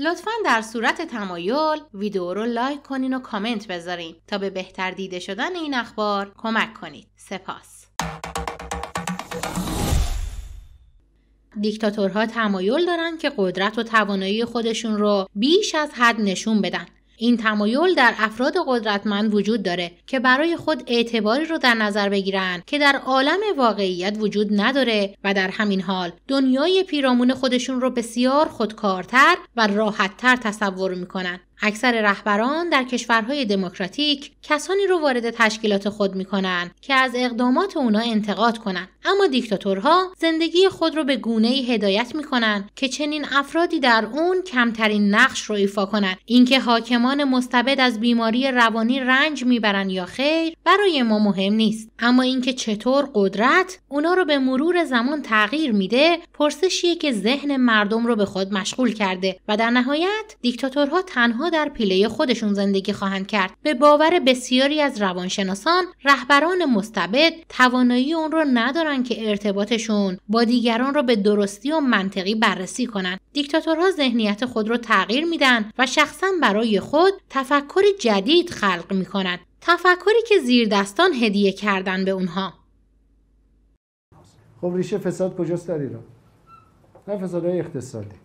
لطفا در صورت تمایل ویدیو رو لایک کنین و کامنت بذارین تا به بهتر دیده شدن این اخبار کمک کنید. سپاس. دیکتاتورها تمایل دارن که قدرت و توانایی خودشون رو بیش از حد نشون بدن این تمایل در افراد قدرتمند وجود داره که برای خود اعتباری رو در نظر بگیرن که در عالم واقعیت وجود نداره و در همین حال دنیای پیرامون خودشون رو بسیار خودکارتر و راحتتر تصور میکنن اکثر رهبران در کشورهای دموکراتیک کسانی رو وارد تشکیلات خود میکنن که از اقدامات اونا انتقاد کنند اما دیکتاتورها زندگی خود رو به گونه ای هدایت میکنن که چنین افرادی در اون کمترین نقش رو ایفا کنند اینکه حاکمان مستبد از بیماری روانی رنج میبرند یا خیر برای ما مهم نیست اما اینکه چطور قدرت اونا رو به مرور زمان تغییر میده پرسشیه که ذهن مردم رو به خود مشغول کرده و در نهایت دیکتاتورها تنها در پیله خودشون زندگی خواهند کرد به باور بسیاری از روانشناسان رهبران مستبد توانایی اون رو ندارن که ارتباطشون با دیگران را به درستی و منطقی بررسی کنند دیکتاتورها ذهنیت خود را تغییر میدن و شخصا برای خود تفکر جدید خلق میکنند تفکری که زیر دستان هدیه کردن به اونها خب ریشه فساد کجاست در ایران؟ نه فسادهای اقتصادی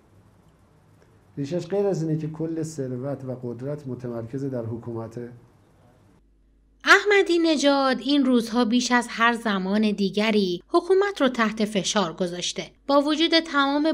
ریشش غیر از اینه که کل ثروت و قدرت متمرکز در حکومت. احمدی نژاد این روزها بیش از هر زمان دیگری حکومت رو تحت فشار گذاشته. با وجود تمام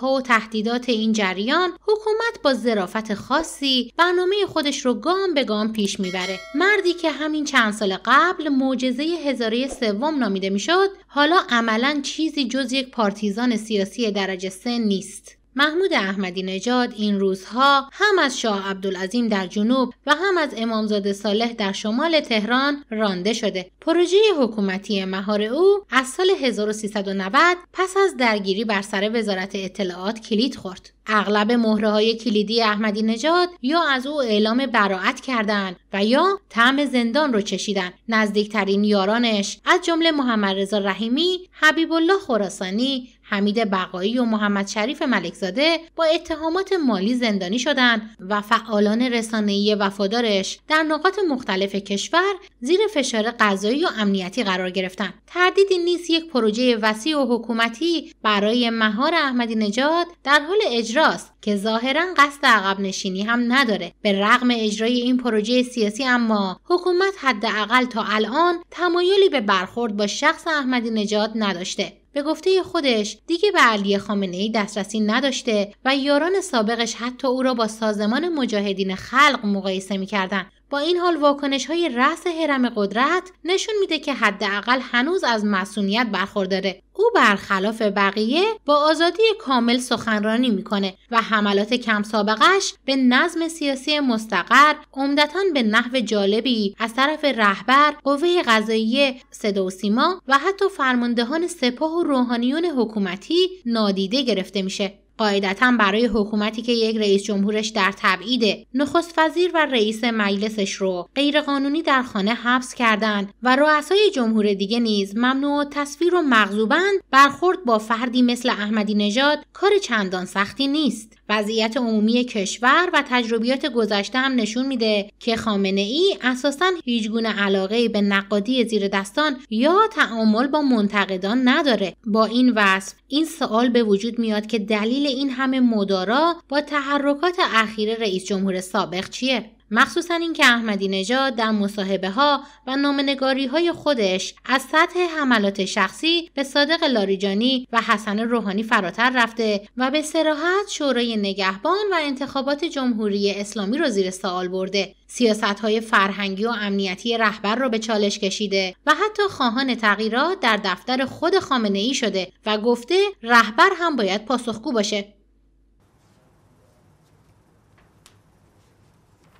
ها و تهدیدات این جریان، حکومت با ظرافت خاصی برنامه خودش رو گام به گام پیش میبره. مردی که همین چند سال قبل معجزه هزاره سوم نامیده میشد، حالا عملا چیزی جز یک پارتیزان سیاسی درجه سه نیست. محمود احمدی نژاد این روزها هم از شاه عبدالعظیم در جنوب و هم از امامزاده صالح در شمال تهران رانده شده. پروژه حکومتی مهار او از سال 1390 پس از درگیری بر سر وزارت اطلاعات کلید خورد. اغلب مهره های کلیدی احمدی نژاد یا از او اعلام براعت کردند و یا طعم زندان رو چشیدن نزدیکترین یارانش از جمله محمد رضا رحیمی حبیب الله خراسانی حمید بقایی و محمد شریف ملکزاده با اتهامات مالی زندانی شدند و فعالان رسانه‌ای وفادارش در نقاط مختلف کشور زیر فشار قضایی و امنیتی قرار گرفتند. تردیدی نیست یک پروژه وسیع و حکومتی برای مهار احمدی نژاد در حال اجرا اجراست که ظاهرا قصد عقب نشینی هم نداره به رغم اجرای این پروژه سیاسی اما حکومت حداقل تا الان تمایلی به برخورد با شخص احمدی نژاد نداشته به گفته خودش دیگه به علی خامنه ای دسترسی نداشته و یاران سابقش حتی او را با سازمان مجاهدین خلق مقایسه میکردند با این حال واکنش های رأس حرم قدرت نشون میده که حداقل هنوز از مسئولیت برخورداره او برخلاف بقیه با آزادی کامل سخنرانی میکنه و حملات کم سابقش به نظم سیاسی مستقر عمدتا به نحو جالبی از طرف رهبر قوه قضایی صدا و سیما و حتی فرماندهان سپاه و روحانیون حکومتی نادیده گرفته میشه قاعدتا برای حکومتی که یک رئیس جمهورش در تبعید نخست وزیر و رئیس مجلسش رو غیرقانونی در خانه حبس کردند و رؤسای جمهور دیگه نیز ممنوع تصویر و مغزوبند برخورد با فردی مثل احمدی نژاد کار چندان سختی نیست وضعیت عمومی کشور و تجربیات گذشته هم نشون میده که خامنه ای اساسا هیچگونه علاقه به نقادی زیر دستان یا تعامل با منتقدان نداره با این وصف این سوال به وجود میاد که دلیل این همه مدارا با تحرکات اخیر رئیس جمهور سابق چیه مخصوصا اینکه احمدی نژاد در مصاحبه ها و نامنگاری های خودش از سطح حملات شخصی به صادق لاریجانی و حسن روحانی فراتر رفته و به سراحت شورای نگهبان و انتخابات جمهوری اسلامی را زیر سوال برده سیاست های فرهنگی و امنیتی رهبر را به چالش کشیده و حتی خواهان تغییرات در دفتر خود خامنه ای شده و گفته رهبر هم باید پاسخگو باشه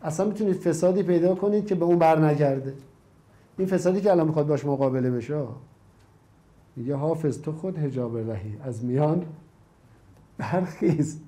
اصلا میتونید فسادی پیدا کنید که به اون برنگرده این فسادی که الان میخواد باش مقابله بشه میگه حافظ تو خود هجاب رهی از میان برخیز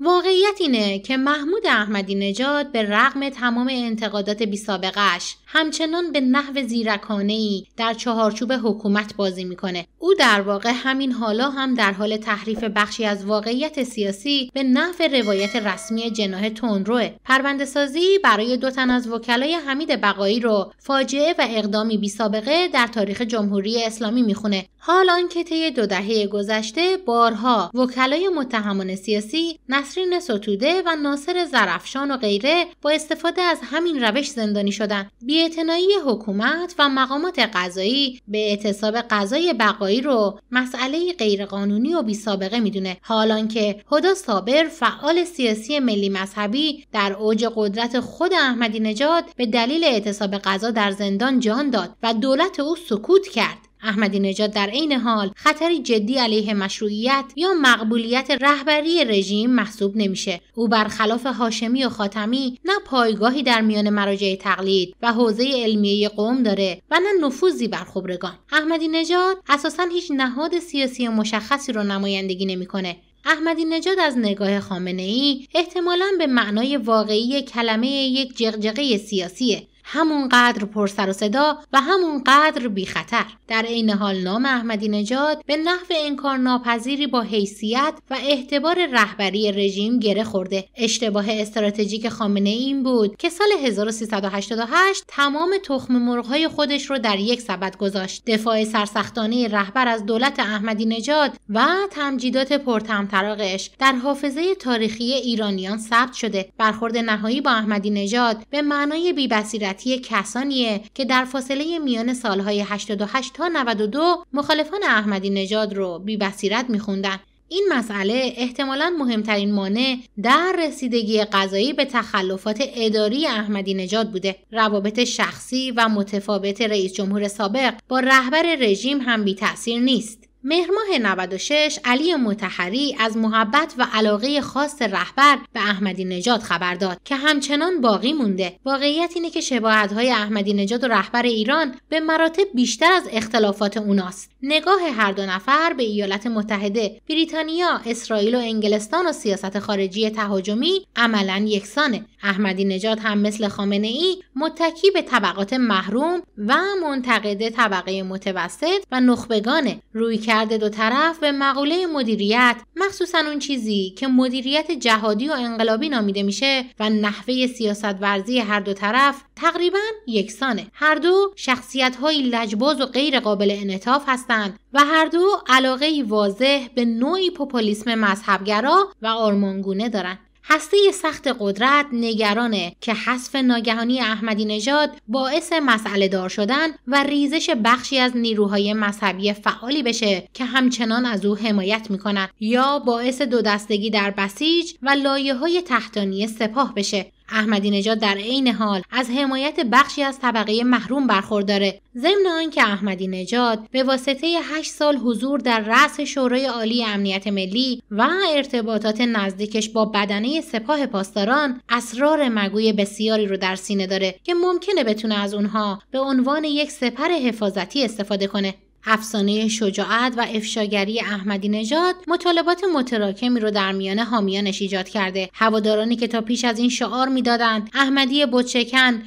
واقعیت اینه که محمود احمدی نژاد به رغم تمام انتقادات بیسابقش همچنان به نحو زیرکانه ای در چهارچوب حکومت بازی میکنه او در واقع همین حالا هم در حال تحریف بخشی از واقعیت سیاسی به نحو روایت رسمی جناه تنروه پرونده سازی برای دو تن از وکلای حمید بقایی رو فاجعه و اقدامی بیسابقه در تاریخ جمهوری اسلامی میخونه حال آنکه طی دو دهه گذشته بارها وکلای متهمان سیاسی نسرین ستوده و ناصر زرفشان و غیره با استفاده از همین روش زندانی شدند بیاعتنایی حکومت و مقامات قضایی به اعتصاب قضای بقایی رو مسئله غیرقانونی و بیسابقه میدونه حالان که هدا صابر فعال سیاسی ملی مذهبی در اوج قدرت خود احمدی نژاد به دلیل اعتصاب قضا در زندان جان داد و دولت او سکوت کرد احمدی نژاد در عین حال خطری جدی علیه مشروعیت یا مقبولیت رهبری رژیم محسوب نمیشه او برخلاف هاشمی و خاتمی نه پایگاهی در میان مراجع تقلید و حوزه علمیه قوم داره و نه نفوذی بر خبرگان احمدی نژاد اساسا هیچ نهاد سیاسی مشخصی رو نمایندگی نمیکنه احمدی نژاد از نگاه خامنه ای احتمالا به معنای واقعی کلمه یک جغجغه سیاسیه همونقدر پر سر و صدا و همونقدر بی خطر در عین حال نام احمدی نژاد به نحو انکار ناپذیری با حیثیت و اعتبار رهبری رژیم گره خورده اشتباه استراتژیک خامنه این بود که سال 1388 تمام تخم مرغهای خودش رو در یک سبد گذاشت دفاع سرسختانه رهبر از دولت احمدی نژاد و تمجیدات پرتمطراقش در حافظه تاریخی ایرانیان ثبت شده برخورد نهایی با احمدی نژاد به معنای بی‌بصیرت کسانی که در فاصله میان سالهای 88 تا 92 مخالفان احمدی نژاد رو بیبصیرت میخوندن این مسئله احتمالا مهمترین مانع در رسیدگی قضایی به تخلفات اداری احمدی نژاد بوده روابط شخصی و متفاوت رئیس جمهور سابق با رهبر رژیم هم بی تأثیر نیست مهرماه 96 علی متحری از محبت و علاقه خاص رهبر به احمدی نژاد خبر داد که همچنان باقی مونده واقعیت اینه که شباهت های احمدی نژاد و رهبر ایران به مراتب بیشتر از اختلافات اوناست نگاه هر دو نفر به ایالات متحده بریتانیا اسرائیل و انگلستان و سیاست خارجی تهاجمی عملا یکسانه احمدی نژاد هم مثل خامنه ای متکی به طبقات محروم و منتقد طبقه متوسط و نخبگانه روی کرد دو طرف به مقوله مدیریت مخصوصا اون چیزی که مدیریت جهادی و انقلابی نامیده میشه و نحوه سیاست ورزی هر دو طرف تقریبا یکسانه هر دو شخصیت های لجباز و غیر قابل انعطاف هستند و هر دو علاقه واضح به نوعی پوپولیسم مذهبگرا و آرمانگونه دارند هسته سخت قدرت نگرانه که حذف ناگهانی احمدی نژاد باعث مسئله دار شدن و ریزش بخشی از نیروهای مذهبی فعالی بشه که همچنان از او حمایت میکنند یا باعث دودستگی در بسیج و لایه های تحتانی سپاه بشه احمدی نژاد در عین حال از حمایت بخشی از طبقه محروم برخورداره ضمن آنکه احمدی نژاد به واسطه 8 سال حضور در رأس شورای عالی امنیت ملی و ارتباطات نزدیکش با بدنه سپاه پاسداران اسرار مگوی بسیاری رو در سینه داره که ممکنه بتونه از اونها به عنوان یک سپر حفاظتی استفاده کنه افسانه شجاعت و افشاگری احمدی نژاد مطالبات متراکمی رو در میان حامیانش ایجاد کرده هوادارانی که تا پیش از این شعار میدادند احمدی بت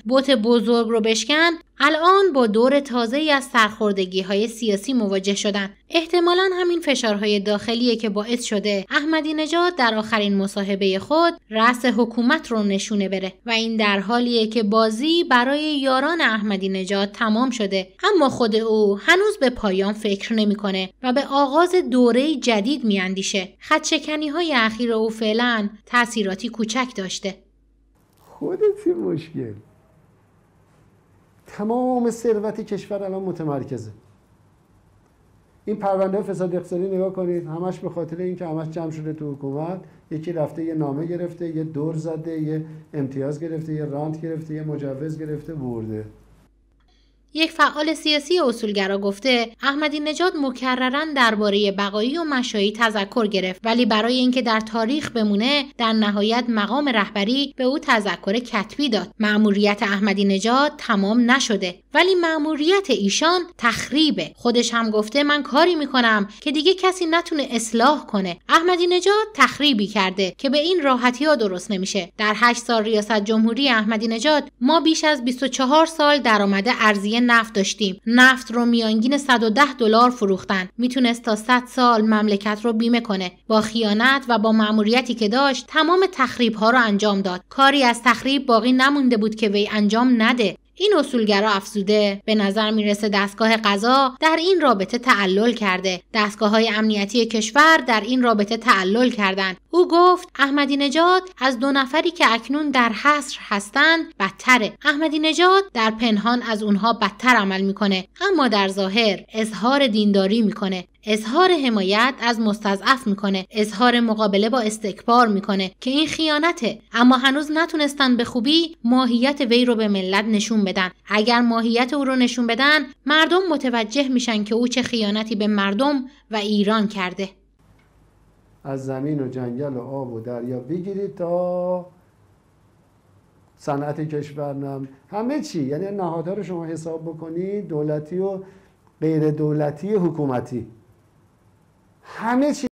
بوت بزرگ رو بشکن الان با دور تازه از سرخوردگی های سیاسی مواجه شدن. احتمالا همین فشارهای داخلیه که باعث شده احمدی نژاد در آخرین مصاحبه خود رأس حکومت رو نشونه بره و این در حالیه که بازی برای یاران احمدی نژاد تمام شده اما خود او هنوز به پایان فکر نمیکنه و به آغاز دوره جدید میاندیشه. خدشکنی های اخیر او فعلا تاثیراتی کوچک داشته. خودتی مشکل تمام ثروت کشور الان متمرکزه این پرونده فساد اقتصادی نگاه کنید همش به خاطر اینکه همش جمع شده تو حکومت یکی رفته یه نامه گرفته یه دور زده یه امتیاز گرفته یه رانت گرفته یه مجوز گرفته برده یک فعال سیاسی اصولگرا گفته احمدی نژاد مکررا درباره بقایی و مشایی تذکر گرفت ولی برای اینکه در تاریخ بمونه در نهایت مقام رهبری به او تذکر کتبی داد مأموریت احمدی نجاد تمام نشده ولی مأموریت ایشان تخریبه خودش هم گفته من کاری میکنم که دیگه کسی نتونه اصلاح کنه احمدی نژاد تخریبی کرده که به این راحتی ها درست نمیشه در 8 سال ریاست جمهوری احمدی نژاد ما بیش از 24 سال درآمد ارزی نفت داشتیم نفت رو میانگین 110 دلار فروختن میتونست تا 100 سال مملکت رو بیمه کنه با خیانت و با مأموریتی که داشت تمام تخریب ها رو انجام داد کاری از تخریب باقی نمونده بود که وی انجام نده این اصولگرا افزوده به نظر میرسه دستگاه قضا در این رابطه تعلل کرده دستگاه های امنیتی کشور در این رابطه تعلل کردند او گفت احمدی نژاد از دو نفری که اکنون در حصر هستند بدتره احمدی نژاد در پنهان از اونها بدتر عمل میکنه اما در ظاهر اظهار دینداری میکنه اظهار حمایت از مستضعف میکنه اظهار مقابله با استکبار میکنه که این خیانته اما هنوز نتونستن به خوبی ماهیت وی رو به ملت نشون بدن اگر ماهیت او رو نشون بدن مردم متوجه میشن که او چه خیانتی به مردم و ایران کرده از زمین و جنگل و آب و دریا بگیرید تا صنعت کشورنم همه چی یعنی نهادها رو شما حساب بکنید دولتی و غیر دولتی حکومتی 还没起。